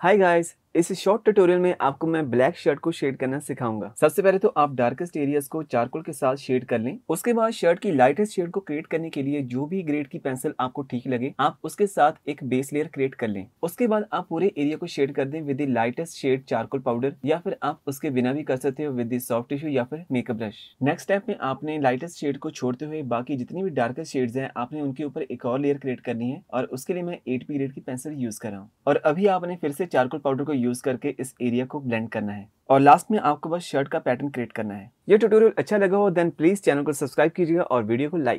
Hi guys, इस short tutorial में आपको मैं ब्लैक शर्ट को शेड करना सिखाऊंगा सबसे पहले तो आप डार्केस्ट एरियाज को चारकोल के साथ शेड कर लें उसके बाद शर्ट की लाइटेस्ट शेड को क्रिएट करने के लिए जो भी ग्रेड की पेंसिल आपको ठीक लगे आप उसके साथ एक बेस लेयर क्रिएट कर लें उसके बाद आप पूरे एरिया को शेड कर दें with lightest shade charcoal powder या फिर आप उसके बिना भी कर सकते हो विद सॉफ्ट टिश्यू या फिर मेकअप ब्रश नेक्स्ट स्टेप में आपने लाइटेस्ट शेड को छोड़ते हुए बाकी जितनी भी डार्केस्ट शेड है आपने उनके ऊपर एक और लेयर क्रिएट करनी है और उसके लिए मैं एट पी ग्रेड की पेंसिल यूज कर रहा हूँ और अभी आपने फिर से चारकोल पाउडर को यूज यूज़ करके इस एरिया को ब्लेंड करना है और लास्ट में आपको बस शर्ट का पैटर्न क्रिएट करना है ये ट्यूटोरियल अच्छा लगा हो देन प्लीज़ चैनल को सब्सक्राइब कीजिएगा और वीडियो को लाइक